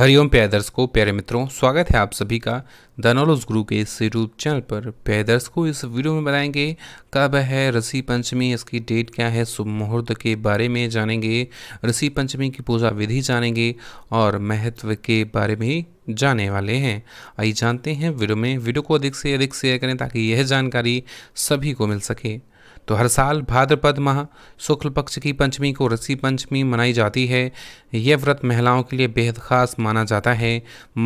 हरिओम प्यारे दर्शकों प्यारे मित्रों स्वागत है आप सभी का धनोलॉज गुरु के इस यूट्यूब चैनल पर प्यारे दर्शकों इस वीडियो में बताएंगे कब है ऋषि पंचमी इसकी डेट क्या है शुभ मुहूर्त के बारे में जानेंगे ऋषि पंचमी की पूजा विधि जानेंगे और महत्व के बारे में जाने वाले हैं आइए जानते हैं वीडियो में वीडियो को अधिक से अधिक शेयर करें ताकि यह जानकारी सभी को मिल सके तो हर साल भाद्रपद माह शुक्ल पक्ष की पंचमी को रसी पंचमी मनाई जाती है यह व्रत महिलाओं के लिए बेहद खास माना जाता है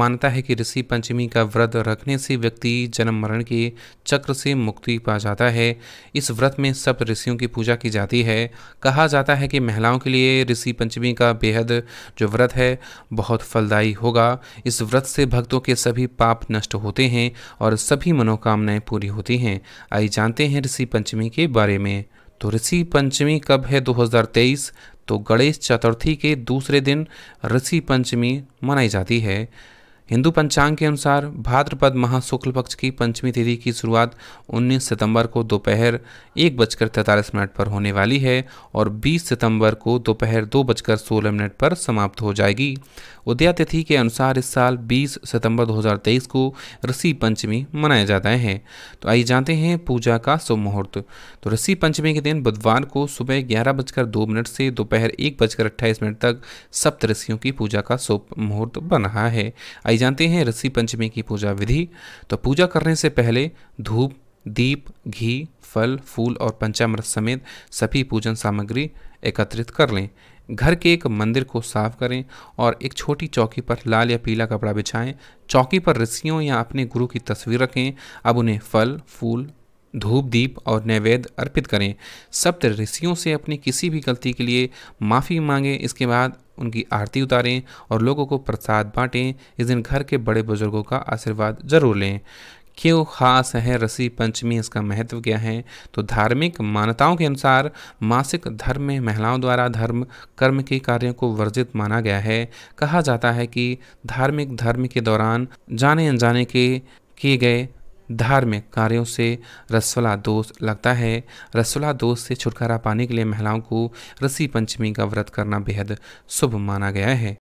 मानता है कि ऋषि पंचमी का व्रत रखने से व्यक्ति जन्म मरण के चक्र से मुक्ति पा जाता है इस व्रत में सब ऋषियों की पूजा की जाती है कहा जाता है कि महिलाओं के लिए ऋषि पंचमी का बेहद जो व्रत है बहुत फलदायी होगा इस व्रत से भक्तों के सभी पाप नष्ट होते हैं और सभी मनोकामनाएँ पूरी होती हैं आई जानते हैं ऋषि पंचमी के बारे में तो ऋषि पंचमी कब है 2023 तो गणेश चतुर्थी के दूसरे दिन ऋषि पंचमी मनाई जाती है हिंदू पंचांग के अनुसार भाद्रपद महाशुक्ल पक्ष की पंचमी तिथि की शुरुआत 19 सितंबर को दोपहर एक बजकर तैंतालीस मिनट पर होने वाली है और 20 सितंबर को दोपहर दो बजकर सोलह मिनट पर समाप्त हो जाएगी उदया तिथि के अनुसार इस साल 20 सितंबर 2023 को ऋषि पंचमी मनाया जाता है तो आइए जानते हैं पूजा का शुभ मुहूर्त तो ऋषि पंचमी के दिन बुधवार को सुबह ग्यारह बजकर दो मिनट से दोपहर एक बजकर अट्ठाईस मिनट तक सप्त ऋषियों की पूजा का शुभ मुहूर्त बन रहा है आई जानते हैं रस्सी पंचमी की पूजा विधि तो पूजा करने से पहले धूप दीप घी फल फूल और पंचामृत समेत सभी पूजन सामग्री एकत्रित कर लें घर के एक मंदिर को साफ करें और एक छोटी चौकी पर लाल या पीला कपड़ा बिछाएं चौकी पर ऋषियों या अपने गुरु की तस्वीर रखें अब उन्हें फल फूल धूप दीप और नैवेद्य अर्पित करें सप्त ऋषियों से अपनी किसी भी गलती के लिए माफ़ी मांगें इसके बाद उनकी आरती उतारें और लोगों को प्रसाद बांटें इस दिन घर के बड़े बुजुर्गों का आशीर्वाद जरूर लें क्यों खास है रसी पंचमी इसका महत्व क्या है तो धार्मिक मान्यताओं के अनुसार मासिक धर्म में महिलाओं द्वारा धर्म कर्म के कार्यों को वर्जित माना गया है कहा जाता है कि धार्मिक धर्म के दौरान जाने अनजाने के किए गए धार्मिक कार्यों से रसोला दोष लगता है रसोला दोष से छुटकारा पाने के लिए महिलाओं को ऋषि पंचमी का व्रत करना बेहद शुभ माना गया है